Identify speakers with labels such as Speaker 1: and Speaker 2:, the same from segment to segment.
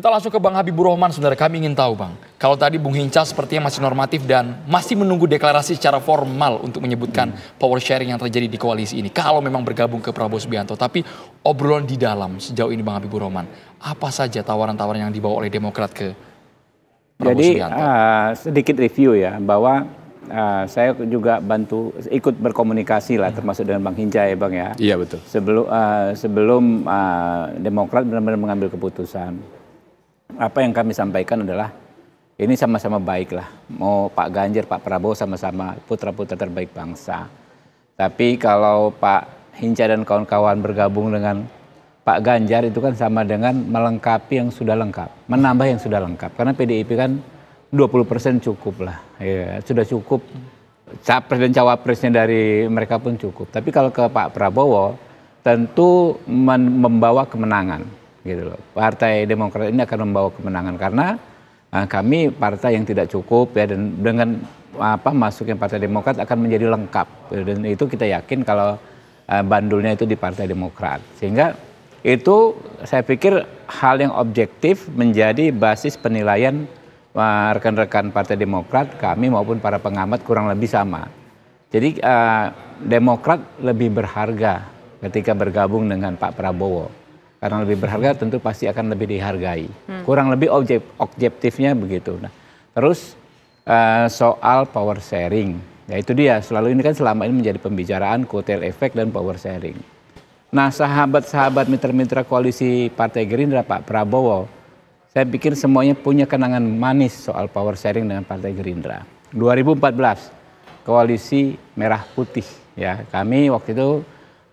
Speaker 1: Kita langsung ke Bang Habibur Rahman sebenarnya kami ingin tahu Bang. Kalau tadi Bung Hinca sepertinya masih normatif dan masih menunggu deklarasi secara formal untuk menyebutkan hmm. power sharing yang terjadi di koalisi ini. Kalau memang bergabung ke Prabowo Subianto. Tapi obrolan di dalam sejauh ini Bang Habibur Rahman. Apa saja tawaran-tawaran yang dibawa oleh Demokrat ke Prabowo Jadi, Subianto? Jadi
Speaker 2: uh, sedikit review ya bahwa uh, saya juga bantu ikut berkomunikasi lah termasuk dengan Bang Hinca ya Bang ya. Iya betul. Ah, sebelum uh, ah, sebelum uh, Demokrat benar-benar mengambil keputusan apa yang kami sampaikan adalah ini sama-sama baik lah. Mau Pak Ganjar, Pak Prabowo sama-sama putra-putra terbaik bangsa. Tapi kalau Pak Hinca dan kawan-kawan bergabung dengan Pak Ganjar itu kan sama dengan melengkapi yang sudah lengkap, menambah yang sudah lengkap. Karena PDIP kan 20% cukup lah. Ya, sudah cukup capres dan cawapresnya dari mereka pun cukup. Tapi kalau ke Pak Prabowo tentu membawa kemenangan gitu loh. Partai Demokrat ini akan membawa kemenangan karena uh, kami partai yang tidak cukup ya dan dengan apa masuknya Partai Demokrat akan menjadi lengkap dan itu kita yakin kalau uh, bandulnya itu di Partai Demokrat. Sehingga itu saya pikir hal yang objektif menjadi basis penilaian eh, rekan-rekan uh, Partai Demokrat, kami maupun para pengamat kurang lebih sama. Jadi uh, Demokrat lebih berharga ketika bergabung dengan Pak Prabowo karena lebih berharga tentu pasti akan lebih dihargai. Hmm. Kurang lebih objek, objektifnya begitu. Nah, terus uh, soal power sharing, ya itu dia. Selalu ini kan selama ini menjadi pembicaraan kotel efek dan power sharing. Nah, sahabat-sahabat mitra-mitra koalisi Partai Gerindra Pak Prabowo, saya pikir semuanya punya kenangan manis soal power sharing dengan Partai Gerindra. 2014 koalisi merah putih ya. Kami waktu itu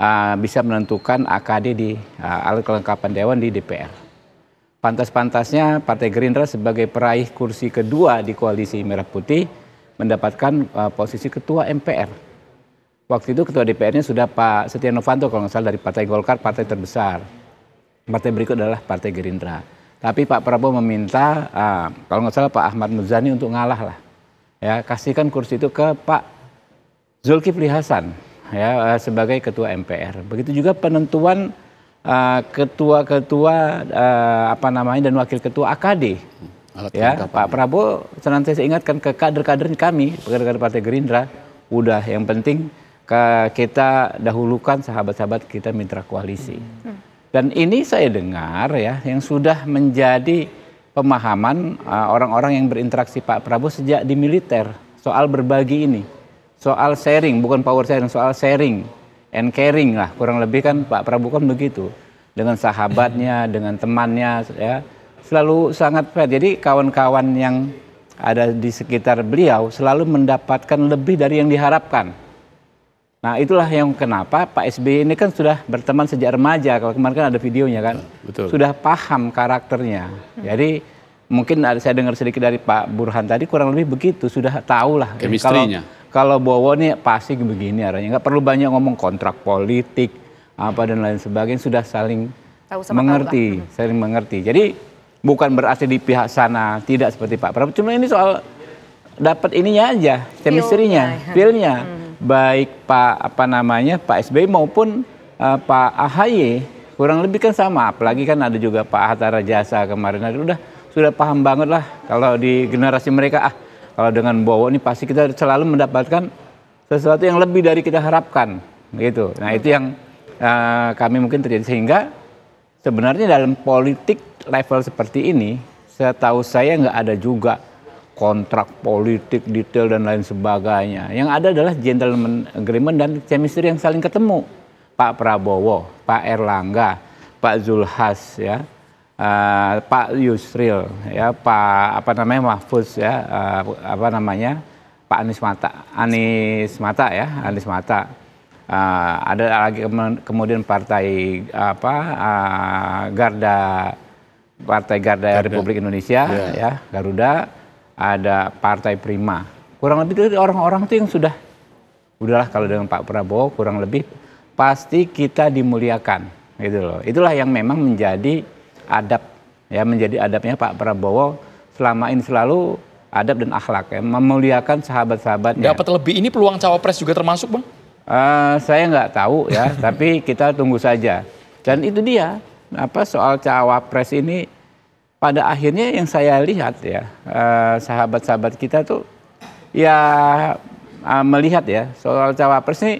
Speaker 2: uh, bisa menentukan AKD di uh, ah, alat kelengkapan dewan di DPR. Pantas-pantasnya Partai Gerindra sebagai peraih kursi kedua di koalisi Merah Putih mendapatkan uh, posisi ketua MPR. Waktu itu ketua DPR-nya sudah Pak Setia Novanto kalau nggak salah dari Partai Golkar, partai terbesar. Partai berikut adalah Partai Gerindra. Tapi Pak Prabowo meminta uh, kalau nggak salah Pak Ahmad Muzani untuk ngalah lah. Ya, kasihkan kursi itu ke Pak Zulkifli Hasan ya eh, sebagai ketua MPR. Begitu juga penentuan eh, ketua-ketua uh, uh, apa namanya dan wakil ketua AKD.
Speaker 1: Alat ya, Pak
Speaker 2: Prabowo senantiasa ingatkan ke kader-kader kami, kader-kader Partai Gerindra, udah yang penting ke kita dahulukan sahabat-sahabat kita mitra koalisi. Hmm. Dan ini saya dengar ya yang sudah menjadi pemahaman orang-orang uh, orang -orang yang berinteraksi Pak Prabowo sejak di militer soal berbagi ini soal sharing, bukan power sharing, soal sharing and caring lah kurang lebih kan Pak Prabowo kan begitu dengan sahabatnya, hmm. dengan temannya ya selalu sangat fair. Jadi kawan-kawan yang ada di sekitar beliau selalu mendapatkan lebih dari yang diharapkan. Nah itulah yang kenapa Pak SBY ini kan sudah berteman sejak remaja. Kalau kemarin kan ada videonya kan, Betul. sudah paham karakternya. Hmm. Jadi mungkin ada, saya dengar sedikit dari Pak Burhan tadi kurang lebih begitu sudah tahu lah kalau kalau Bowo nih pasti begini arahnya nggak perlu banyak ngomong kontrak politik apa dan lain sebagainya sudah saling tahu sama mengerti tahu hmm. saling mengerti jadi bukan berarti di pihak sana tidak seperti Pak Prabowo cuma ini soal dapat ininya aja chemistry-nya feelnya hmm. baik Pak apa namanya Pak SBY maupun uh, Pak AHY kurang lebih kan sama apalagi kan ada juga Pak Hatta Rajasa kemarin ada nah, udah sudah paham banget lah kalau di generasi mereka ah kalau dengan Bowo ini pasti kita selalu mendapatkan sesuatu yang lebih dari kita harapkan gitu. Nah itu yang uh, kami mungkin terjadi sehingga sebenarnya dalam politik level seperti ini, setahu saya nggak ada juga kontrak politik detail dan lain sebagainya. Yang ada adalah gentleman agreement dan chemistry yang saling ketemu. Pak Prabowo, Pak Erlangga, Pak Zulhas ya uh, Pak Yusril ya Pak apa namanya Mahfuz ya uh, apa namanya Pak Anies Mata Anies Mata ya Anies Mata uh, ada lagi kemudian partai apa uh, Garda Partai Garda, Garda. Republik Indonesia yeah. ya Garuda ada Partai Prima kurang lebih dari orang-orang itu yang sudah udahlah kalau dengan Pak Prabowo kurang lebih pasti kita dimuliakan gitu loh itulah yang memang menjadi adab ya menjadi adabnya Pak Prabowo selama ini selalu adab dan akhlak ya memuliakan sahabat-sahabatnya. Dapat lebih ini peluang cawapres juga termasuk bang? Uh, saya nggak tahu ya tapi kita tunggu saja dan itu dia apa soal cawapres ini pada akhirnya yang saya lihat ya eh, sahabat-sahabat uh, kita tuh ya uh, melihat ya soal cawapres ini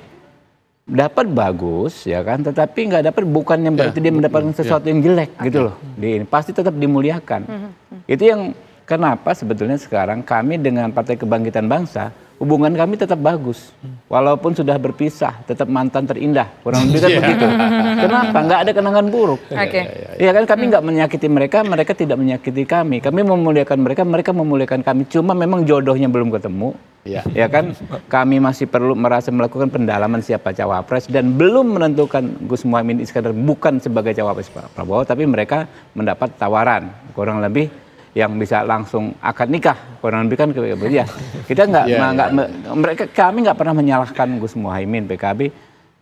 Speaker 2: dapat bagus ya kan tetapi nggak dapat bukan yang berarti yeah. dia mendapatkan sesuatu yeah. yang jelek okay. gitu loh di ini pasti tetap dimuliakan mm -hmm. itu yang kenapa sebetulnya sekarang kami dengan Partai Kebangkitan Bangsa hubungan kami tetap bagus. Walaupun sudah berpisah, tetap mantan terindah. Kurang lebih kan iya. begitu. Kenapa? Nggak ada kenangan buruk. Oke. Okay. Ya iya, iya, kan kami nggak menyakiti mereka, mereka tidak menyakiti kami. Kami memuliakan mereka, mereka memuliakan kami. Cuma memang jodohnya belum ketemu. Ya. ya kan kami masih perlu merasa melakukan pendalaman siapa cawapres dan belum menentukan Gus Muhaimin Iskandar bukan sebagai cawapres Pak Prabowo tapi mereka mendapat tawaran kurang lebih yang bisa langsung akan nikah kurang lebih kan ya kita nggak yeah, nggak yeah. Iya. mereka kami nggak pernah menyalahkan Gus Muhaimin PKB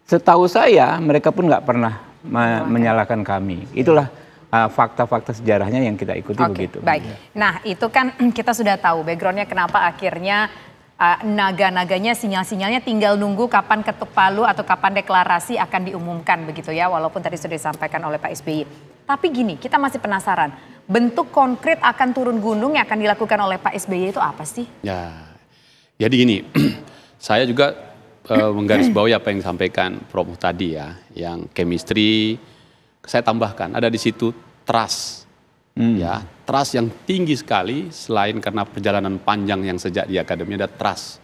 Speaker 2: setahu saya mereka pun nggak pernah me menyalahkan kami itulah uh, fakta-fakta sejarahnya yang kita ikuti okay, begitu. Baik. Iya. Nah, itu kan kita sudah tahu backgroundnya kenapa akhirnya uh, naga-naganya sinyal-sinyalnya tinggal nunggu kapan ketuk palu atau kapan deklarasi akan diumumkan begitu ya walaupun tadi sudah disampaikan oleh Pak SBY. Tapi gini, kita masih penasaran bentuk konkret akan turun gunung yang akan dilakukan oleh Pak SBY itu apa sih?
Speaker 1: Ya, jadi gini, saya juga uh, menggarisbawahi apa yang disampaikan Prof tadi ya, yang chemistry saya tambahkan ada di situ trust. Hmm. Ya, trust yang tinggi sekali selain karena perjalanan panjang yang sejak di akademi ada trust.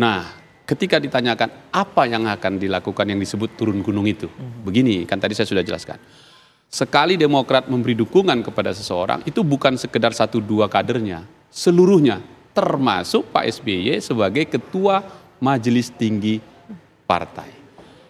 Speaker 1: Nah, ketika ditanyakan apa yang akan dilakukan yang disebut turun gunung itu. Hmm. Begini, kan tadi saya sudah jelaskan sekali Demokrat memberi dukungan kepada seseorang itu bukan sekedar satu dua kadernya, seluruhnya termasuk Pak SBY sebagai ketua Majelis Tinggi Partai.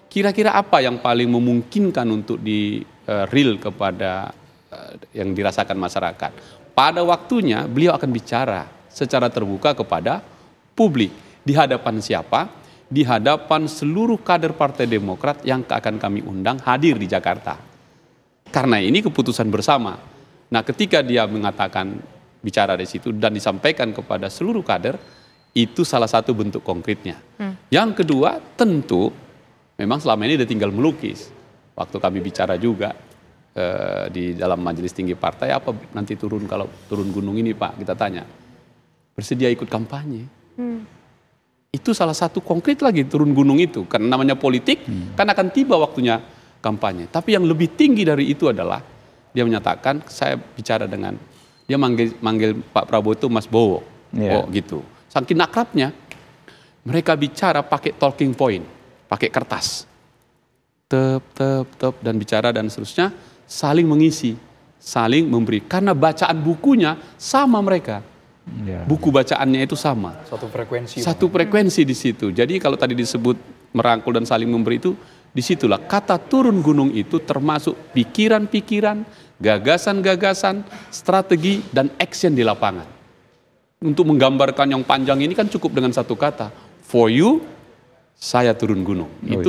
Speaker 1: Kira-kira apa yang paling memungkinkan untuk di uh, real kepada uh, yang dirasakan masyarakat? Pada waktunya beliau akan bicara secara terbuka kepada publik di hadapan siapa? Di hadapan seluruh kader Partai Demokrat yang akan kami undang hadir di Jakarta karena ini keputusan bersama. Nah, ketika dia mengatakan bicara di situ dan disampaikan kepada seluruh kader, itu salah satu bentuk konkretnya. Hmm. Yang kedua, tentu memang selama ini dia tinggal melukis. Waktu kami bicara juga eh, di dalam majelis tinggi partai apa nanti turun kalau turun gunung ini, Pak, kita tanya. Bersedia ikut kampanye? Hmm itu salah satu konkret lagi turun gunung itu karena namanya politik hmm. kan akan tiba waktunya kampanye. Tapi yang lebih tinggi dari itu adalah dia menyatakan saya bicara dengan dia manggil manggil Pak Prabowo itu Mas Bowo. Yeah. Oh gitu. Saking akrabnya mereka bicara pakai talking point, pakai kertas. Tep tep tep dan bicara dan seterusnya saling mengisi, saling memberi karena bacaan bukunya sama mereka. Yeah. Buku bacaannya itu sama. Satu frekuensi. Satu frekuensi di situ. Jadi kalau tadi disebut merangkul dan saling memberi itu Disitulah kata turun gunung itu termasuk pikiran-pikiran, gagasan-gagasan, strategi, dan action di lapangan. Untuk menggambarkan yang panjang ini kan cukup dengan satu kata. For you, saya turun gunung. Oh, itu iya.